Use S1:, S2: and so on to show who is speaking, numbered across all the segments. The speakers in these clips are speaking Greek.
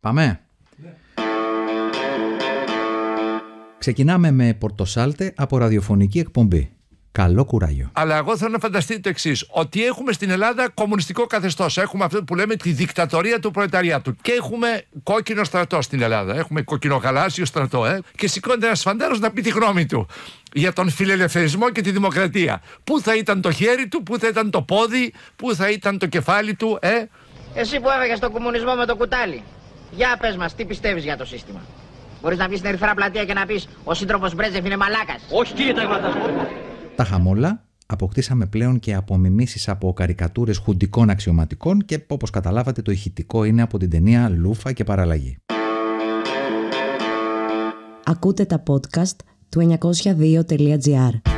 S1: Πάμε. Ξεκινάμε με πορτοσάλτε από ραδιοφωνική εκπομπή. Καλό κουράγιο. Αλλά εγώ θέλω να φανταστείτε το εξής: Ότι έχουμε στην Ελλάδα κομμουνιστικό καθεστώς. Έχουμε αυτό που λέμε τη δικτατορία του προεταριάτου. Και έχουμε κόκκινο στρατό στην Ελλάδα. Έχουμε Έχουμε γαλάζιο στρατό. Ε? Και σηκώνεται ένας φαντάρος να πει τη γνώμη του για τον φιλελευθερισμό και τη δημοκρατία. Πού θα ήταν το χέρι του, πού θα ήταν το πόδι, πού θα ήταν το κεφάλι του. Ε? Εσύ που έφεγε τον κομμουνισμό με το κουτάλι. Για πες μας, τι πιστεύεις για το σύστημα. Μπορείς να βγει στην ερυθρά πλατεία και να πεις Ο σύντροφος Μπρέζεφ είναι μαλάκας. Όχι, κύριε Ταγματάς. Τα χαμόλα αποκτήσαμε πλέον και από μιμήσεις από καρικατούρες χουντικών αξιωματικών και όπως καταλάβατε το ηχητικό είναι από την ταινία «Λούφα και παραλλαγή». Ακούτε τα podcast του 902.gr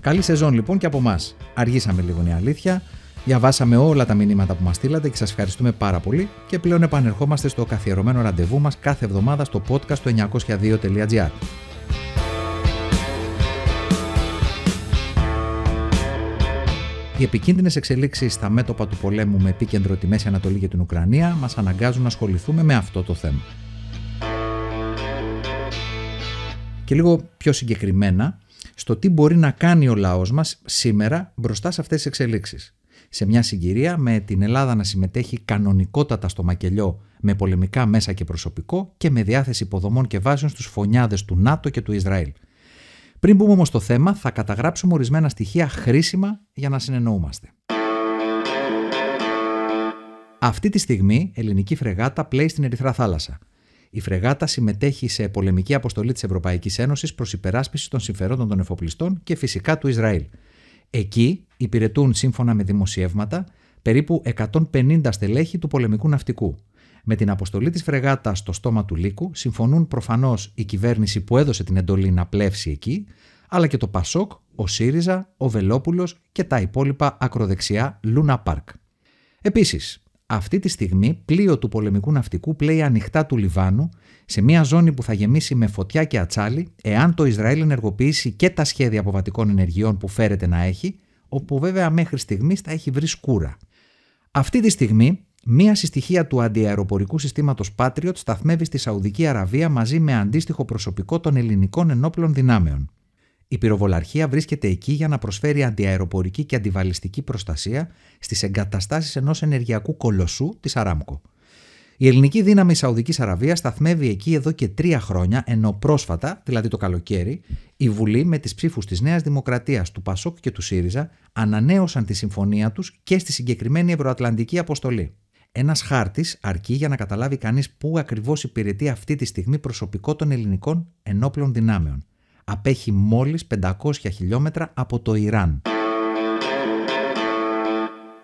S1: Καλή σεζόν λοιπόν και από εμάς. Αργήσαμε λίγο η αλήθεια, Διαβάσαμε όλα τα μηνύματα που μας στείλατε και σας ευχαριστούμε πάρα πολύ και πλέον επανερχόμαστε στο καθιερωμένο ραντεβού μας κάθε εβδομάδα στο podcast του 902.gr. Οι επικίνδυνες εξελίξεις στα μέτωπα του πολέμου με επίκεντρο τη Μέση Ανατολή και την Ουκρανία μας αναγκάζουν να ασχοληθούμε με αυτό το θέμα. Και λίγο πιο συγκεκριμένα, στο τι μπορεί να κάνει ο λαός μας σήμερα μπροστά σε αυτές τις εξελίξεις σε μια συγκυρία με την Ελλάδα να συμμετέχει κανονικότατα στο μακελιό με πολεμικά μέσα και προσωπικό και με διάθεση υποδομών και βάσεων στους φωνιάδες του ΝΑΤΟ και του Ισραήλ. Πριν μπούμε όμως στο θέμα, θα καταγράψουμε ορισμένα στοιχεία χρήσιμα για να συνεννοούμαστε. Αυτή τη στιγμή ελληνική φρεγάτα πλέει στην Ερυθρά Θάλασσα. Η φρεγάτα συμμετέχει σε πολεμική αποστολή της Ευρωπαϊκής Ένωσης προς υπεράσπιση των συμφερόντων των εφοπλιστών και φυσικά του Ισραήλ. Εκεί υπηρετούν σύμφωνα με δημοσιεύματα περίπου 150 στελέχη του πολεμικού ναυτικού. Με την αποστολή της φρεγάτας στο στόμα του Λύκου συμφωνούν προφανώς η κυβέρνηση που έδωσε την εντολή να πλεύσει εκεί, αλλά και το Πασόκ, ο ΣΥΡΙΖΑ, ο Βελόπουλος και τα υπόλοιπα ακροδεξιά Λούνα Πάρκ. Επίσης, αυτή τη στιγμή πλοίο του πολεμικού ναυτικού πλέει ανοιχτά του Λιβάνου σε μια ζώνη που θα γεμίσει με φωτιά και ατσάλι εάν το Ισραήλ ενεργοποιήσει και τα σχέδια αποβατικών ενεργειών που φέρεται να έχει, όπου βέβαια μέχρι στιγμής θα έχει βρει σκούρα. Αυτή τη στιγμή, μία συστοιχία του αντιαεροπορικού συστήματος Patriot σταθμεύει στη Σαουδική Αραβία μαζί με αντίστοιχο προσωπικό των ελληνικών ενόπλων δυνάμεων. Η πυροβολαρχία βρίσκεται εκεί για να προσφέρει αντιαεροπορική και αντιβαλιστική προστασία στις εγκαταστάσεις ενός ενεργειακού κολοσσού της Αράμκο. Η ελληνική δύναμη Σαουδικής Αραβίας σταθμεύει εκεί εδώ και τρία χρόνια, ενώ πρόσφατα, δηλαδή το καλοκαίρι, η Βουλή με τις ψήφους της Νέας Δημοκρατίας, του Πασόκ και του ΣΥΡΙΖΑ ανανέωσαν τη συμφωνία τους και στη συγκεκριμένη Ευρωατλαντική αποστολή. Ένας χάρτης αρκεί για να καταλάβει κανείς πού ακριβώς υπηρετεί αυτή τη στιγμή προσωπικό των ελληνικών ενόπλων δυνάμεων απέχει μόλις 500 χιλιόμετρα από το Ιράν.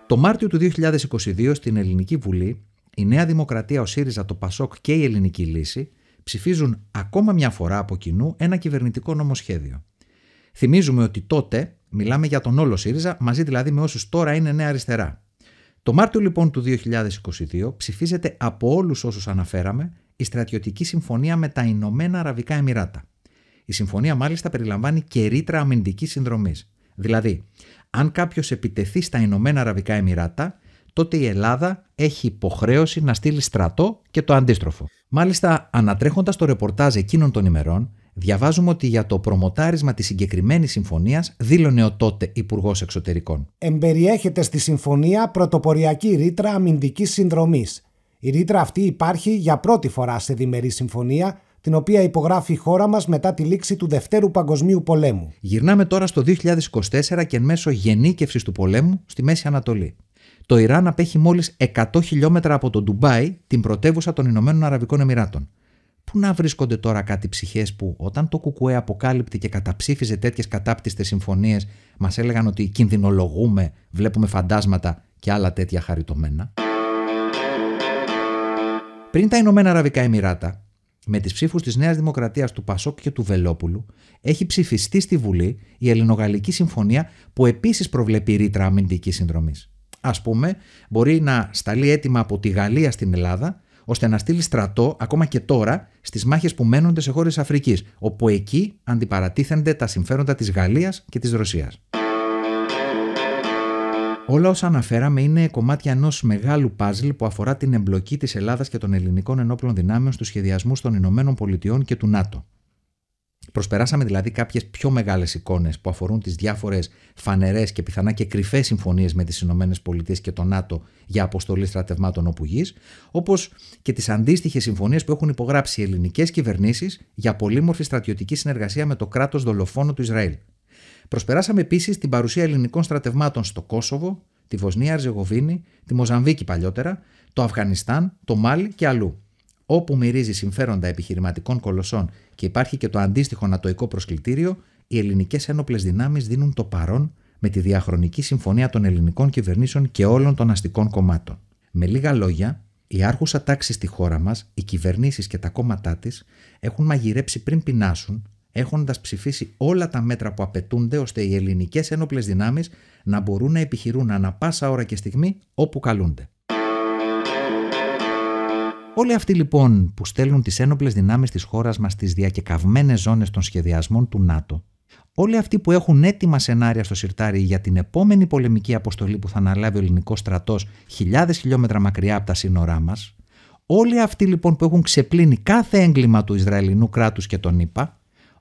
S1: Το Μάρτιο του 2022 στην Ελληνική Βουλή, η Νέα Δημοκρατία, ο ΣΥΡΙΖΑ, το ΠΑΣΟΚ και η Ελληνική Λύση ψηφίζουν ακόμα μια φορά από κοινού ένα κυβερνητικό νομοσχέδιο. Θυμίζουμε ότι τότε μιλάμε για τον όλο ΣΥΡΙΖΑ, μαζί δηλαδή με όσους τώρα είναι Νέα Αριστερά. Το Μάρτιο λοιπόν του 2022 ψηφίζεται από όλους όσους αναφέραμε η στρατιωτική συμφωνία με τα Ηνωμένα Αραβικά Εμμυράτα. Η συμφωνία μάλιστα περιλαμβάνει και ρήτρα αμυντικής συνδρομής. Δηλαδή, αν κάποιος επιτεθεί στα Ηνωμένα Αραβικά Εμμυράτα, τότε η Ελλάδα έχει υποχρέωση να στείλει στρατό και το αντίστροφο. Μάλιστα, ανατρέχοντας το ρεπορτάζ εκείνων των ημερών, διαβάζουμε ότι για το προμοτάρισμα της συγκεκριμένης συμφωνίας δήλωνε ο τότε Υπουργός Εξωτερικών. Εμπεριέχεται στη συμφωνία πρωτοποριακή ρήτρα αμυντικής συνδρομής. Η ρήτρα αυτή υπάρχει για πρώτη φορά σε διμερή συμφωνία την οποία υπογράφει η χώρα μας μετά τη λήξη του Δευτέρου Παγκοσμίου Πολέμου. Γυρνάμε τώρα στο 2024 και εν μέσω γενίκευσης του πολέμου στη Μέση Ανατολή. Το Ιράν απέχει μόλις 100 χιλιόμετρα από το Ντουμπάι, την πρωτεύουσα των Ηνωμένων Αραβικών Εμμυράτων. Πού να βρίσκονται τώρα κάτι ψυχές που, όταν το Κουκουέ αποκάλυπτε και καταψήφιζε τέτοιες κατάπτυστες συμφωνίες, μας έλεγαν ότι κινδυνολογούμε, βλέπουμε φαντάσματα και άλλα τέτοια χαριτωμένα. Πριν τα Ηνωμένα Αραβικά Εμμυράτα, με τις ψήφους της Νέας Δημοκρατίας του Πασόκ και του Βελόπουλου, έχει ψηφιστεί στη Βουλή η Ελληνογαλλική Συμφωνία που επίσης προβλέπει ρήτρα αμυντικής συνδρομής. Ας πούμε, μπορεί να σταλεί έτοιμα από τη Γαλλία στην Ελλάδα, ώστε να στείλει στρατό ακόμα και τώρα στις μάχες που μένονται σε χώρες Αφρικής, όπου εκεί αντιπαρατίθενται τα συμφέροντα της Γαλλίας και της Ρωσίας. Όλα όσα αναφέραμε είναι κομμάτια ενός μεγάλου παζλ που αφορά την εμπλοκή της Ελλάδας και των ελληνικών ενόπλων δυνάμεων στους σχεδιασμούς των Ηνωμένων Πολιτειών και του ΝΑΤΟ. Προσπεράσαμε δηλαδή κάποιες πιο μεγάλες εικόνες που αφορούν τις διάφορες φανερές και πιθανά και κρυφές συμφωνίες με τις ΗΠΑ και το ΝΑΤΟ για αποστολή στρατευμάτων όπου γης, όπως και τις αντίστοιχες συμφωνίες που έχουν υπογράψει οι ελληνικές κυβερνήσεις για πολύμορφη στρατιωτική συνεργασία με το κράτος δολοφόνο του Ισραήλ. Προσπεράσαμε επίσης την παρουσία ελληνικών στρατευμάτων στο Κόσοβο, τη Βοσνία Αρζεγοβίνη, τη Μοζαμβίκη παλιότερα, το Αφγανιστάν, το Μάλι και αλλού. Όπου μυρίζει συμφέροντα επιχειρηματικών κολοσσών και υπάρχει και το αντίστοιχο νατοϊκό προσκλητήριο, οι ελληνικές ένοπλες δυνάμεις δίνουν το παρόν με τη διαχρονική συμφωνία των ελληνικών κυβερνήσεων και όλων των αστικών κομμάτων. Με λίγα λόγια, η άρχουσα τάξη στη χώρα μας, οι κυβερνήσεις και τα κόμματά της έχουν μαγειρέψει πριν πεινάσουν έχοντας ψηφίσει όλα τα μέτρα που απαιτούνται ώστε οι ελληνικές ένοπλες δυνάμεις να μπορούν να επιχειρούν ανα πάσα ώρα και στιγμή όπου καλούνται. Όλοι αυτοί λοιπόν που στέλνουν τις ένοπλες δυνάμεις της χώρας μας στις διακεκαυμένες ζώνες των σχεδιασμών του ΝΑΤΟ, όλοι αυτοί που έχουν έτοιμα σενάρια στο σιρτάρι για την επόμενη πολεμική αποστολή που θα αναλάβει ο ελληνικός στρατός χιλιάδες χιλιόμετρα μακριά από τα σύνορά μας, όλοι αυτοί λοιπόν που έχουν ξεπλύνει κάθε έγκλημα του Ισραηλινού κράτους και τον ΗΠΑ,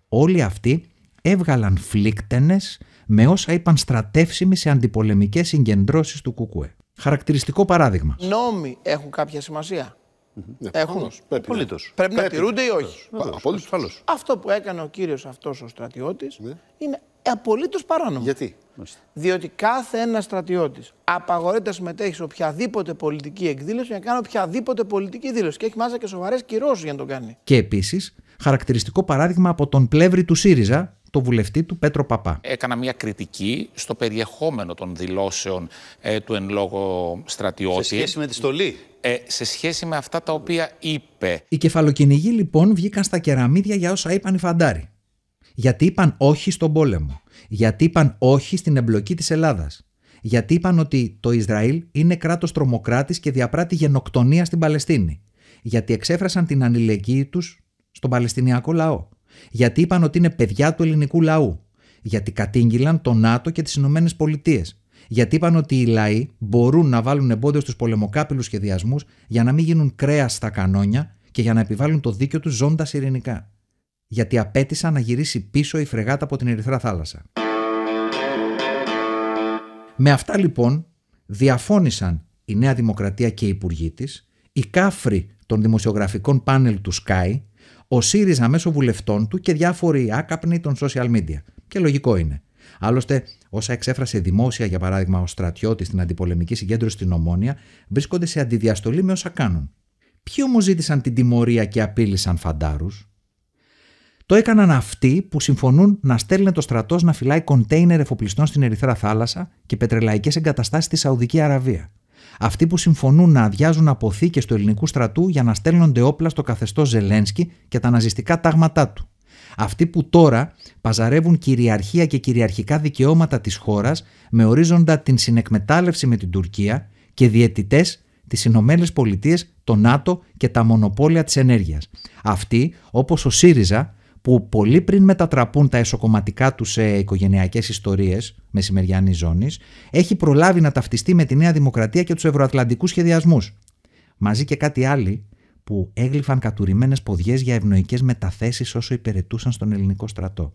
S1: Όλοι αυτοί έβγαλαν φλίκτενες με όσα είπαν στρατεύσιμοι σε αντιπολεμικές συγκεντρώσεις του ΚΚΕ. Χαρακτηριστικό παράδειγμα. Νόμοι έχουν κάποια σημασία. Ναι, έχουν. Πρέπει, πρέπει, να τηρούνται ή όχι. Απολύτως. Αυτό που έκανε ο κύριος αυτός ο στρατιώτης ναι. είναι απολύτως παράνομο. Γιατί. Διότι κάθε ένας στρατιώτης απαγορεύεται να συμμετέχει σε οποιαδήποτε πολιτική εκδήλωση για να κάνει οποιαδήποτε πολιτική δήλωση. Και έχει μάλιστα και σοβαρές κυρώσεις για να το κάνει. Και επίσης, χαρακτηριστικό παράδειγμα από τον πλεύρη του ΣΥΡΙΖΑ, το βουλευτή του Πέτρο Παπά. Έκανα μια κριτική στο περιεχόμενο των δηλώσεων ε, του εν λόγω στρατιώτη. Σε σχέση με τη στολή. Ε, σε σχέση με αυτά τα οποία είπε. Οι κεφαλοκυνηγοί λοιπόν βγήκαν στα κεραμίδια για όσα είπαν οι φαντάροι. Γιατί είπαν όχι στον πόλεμο. Γιατί είπαν όχι στην εμπλοκή της Ελλάδας. Γιατί είπαν ότι το Ισραήλ είναι κράτος τρομοκράτης και διαπράττει γενοκτονία στην Παλαιστίνη. Γιατί εξέφρασαν την ανηλεγγύη τους στον Παλαιστινιακό λαό. Γιατί είπαν ότι είναι παιδιά του ελληνικού λαού. Γιατί κατήγγυλαν το ΝΑΤΟ και τις Ηνωμένες Πολιτείες. Γιατί είπαν ότι οι λαοί μπορούν να βάλουν εμπόδιο στους πολεμοκάπηλους σχεδιασμούς για να μην γίνουν κρέας στα κανόνια και για να επιβάλλουν το δίκαιο τους ζώντας ειρηνικά γιατί απέτησαν να γυρίσει πίσω η φρεγάτα από την Ερυθρά Θάλασσα. Με αυτά λοιπόν διαφώνησαν η Νέα Δημοκρατία και οι υπουργοί της, οι κάφροι των δημοσιογραφικών πάνελ του Sky, ο ΣΥΡΙΖΑ μέσω βουλευτών του και διάφοροι άκαπνοι των social media. Και λογικό είναι. Άλλωστε, όσα εξέφρασε δημόσια, για παράδειγμα, ο στρατιώτης στην αντιπολεμική συγκέντρωση στην Ομόνια, βρίσκονται σε αντιδιαστολή με όσα κάνουν. Ποιοι όμως ζήτησαν την τιμωρία και απείλησαν φαντάρους, το έκαναν αυτοί που συμφωνούν να στέλνει το στρατός να φυλάει κοντέινερ εφοπλιστών στην Ερυθρά Θάλασσα και πετρελαϊκές εγκαταστάσεις στη Σαουδική Αραβία. Αυτοί που συμφωνούν να αδειάζουν αποθήκες του ελληνικού στρατού για να στέλνονται όπλα στο καθεστώς Ζελένσκι και τα ναζιστικά τάγματά του. Αυτοί που τώρα παζαρεύουν κυριαρχία και κυριαρχικά δικαιώματα της χώρας με ορίζοντα την συνεκμετάλλευση με την Τουρκία και διαιτητές τι Ηνωμένες Πολιτείες, το ΝΑΤΟ και τα μονοπόλια της ενέργειας. Αυτοί, όπως ο ΣΥΡΙΖΑ, που πολύ πριν μετατραπούν τα εσωκομματικά τους σε οικογενειακές ιστορίες μεσημεριανή ζώνης, έχει προλάβει να ταυτιστεί με τη Νέα Δημοκρατία και τους ευρωατλαντικούς σχεδιασμούς. Μαζί και κάτι άλλοι που έγλυφαν κατουρημένες ποδιές για ευνοϊκές μεταθέσεις όσο υπερετούσαν στον ελληνικό στρατό.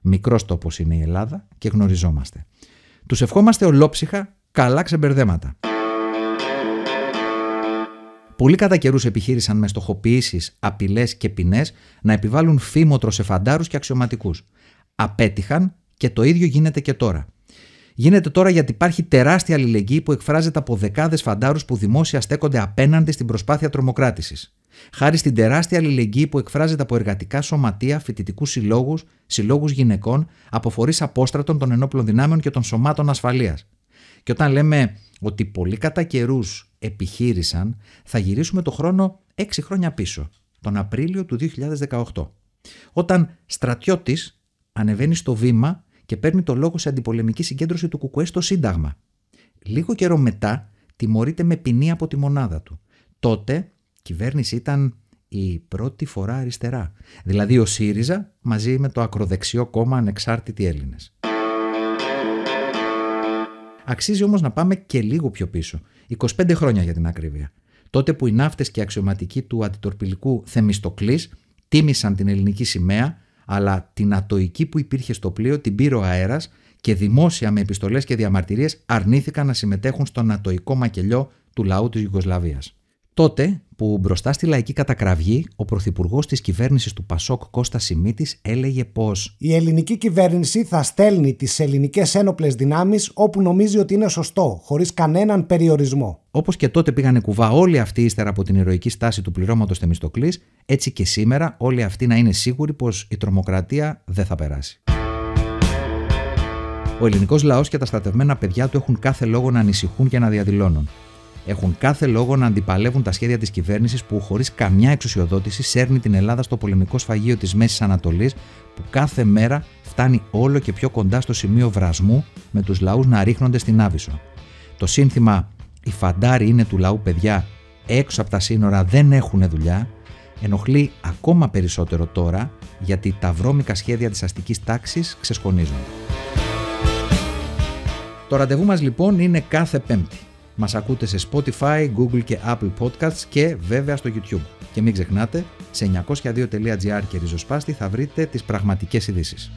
S1: Μικρός τόπος είναι η Ελλάδα και γνωριζόμαστε. Τους ευχόμαστε ολόψυχα καλά ξεμπερδέματα. Πολλοί κατά καιρούς επιχείρησαν μες στοχοποιήσεις, απειλές και ποινές να επιβάλλουν φήμοτρο σε φαντάρου και αξιωματικούς. Απέτυχαν και το ίδιο γίνεται και τώρα. Γίνεται τώρα γιατί υπάρχει τεράστια αλληλεγγύη που εκφράζεται από δεκάδες φαντάρους που δημόσια στέκονται απέναντι στην προσπάθεια τρομοκράτησης. Χάρη στην τεράστια αλληλεγγύη που εκφράζεται από εργατικά σωματεία, φοιτητικούς συλλόγους, συλλόγους γυναικών, αποφορεί απόστρατων των ενόπλων δυνάμεων και των σωμάτων ασφαλείας. Και όταν λέμε ότι πολλοί κατά καιρούς επιχείρησαν, θα γυρίσουμε το χρόνο 6 χρόνια πίσω, τον Απρίλιο του 2018, όταν στρατιώτης ανεβαίνει στο βήμα και παίρνει το λόγο σε αντιπολεμική συγκέντρωση του Κουκουέ στο Σύνταγμα. Λίγο καιρό μετά τιμωρείται με ποινή από τη μονάδα του. Τότε κυβέρνηση ήταν η πρώτη φορά αριστερά. Δηλαδή ο ΣΥΡΙΖΑ μαζί με το ακροδεξιό κόμμα Ανεξάρτητοι Έλληνες. Αξίζει όμως να πάμε και λίγο πιο πίσω. 25 χρόνια για την ακρίβεια. Τότε που οι ναύτες και αξιωματικοί του αντιτορπιλικού Θεμιστοκλής τίμησαν την ελληνική σημαία, αλλά την ατοική που υπήρχε στο πλοίο την πήρε ο αέρας και δημόσια με επιστολές και διαμαρτυρίες αρνήθηκαν να συμμετέχουν στον ατοϊκό μακελιό του λαού της Ιουγκοσλαβίας. Τότε που μπροστά στη λαϊκή κατακραυγή, ο πρωθυπουργός της κυβέρνησης του Πασόκ Κώστας Σιμίτης έλεγε πως Η ελληνική κυβέρνηση θα στέλνει τις ελληνικές ένοπλες δυνάμεις όπου νομίζει ότι είναι σωστό, χωρίς κανέναν περιορισμό. Όπως και τότε πήγανε κουβά όλοι αυτοί ύστερα από την ηρωική στάση του πληρώματος Θεμιστοκλής, έτσι και σήμερα όλοι αυτοί να είναι σίγουροι πως η τρομοκρατία δεν θα περάσει. Ο ελληνικός λαός και τα στρατευμένα παιδιά του έχουν κάθε λόγο να ανησυχούν και να διαδηλώνουν έχουν κάθε λόγο να αντιπαλεύουν τα σχέδια της κυβέρνησης που χωρίς καμιά εξουσιοδότηση σέρνει την Ελλάδα στο πολεμικό σφαγείο της Μέσης Ανατολής που κάθε μέρα φτάνει όλο και πιο κοντά στο σημείο βρασμού με τους λαούς να ρίχνονται στην Άβυσο. Το σύνθημα Οι φαντάροι είναι του λαού παιδιά, έξω από τα σύνορα δεν έχουν δουλειά, ενοχλεί ακόμα περισσότερο τώρα γιατί τα βρώμικα σχέδια της αστικής τάξης ξεσκονίζουν. Το ραντεβού μας λοιπόν είναι κάθε Πέμπτη. Μας ακούτε σε Spotify, Google και Apple Podcasts και βέβαια στο YouTube. Και μην ξεχνάτε, σε 902.gr και ριζοσπάστη θα βρείτε τις πραγματικές ειδήσεις.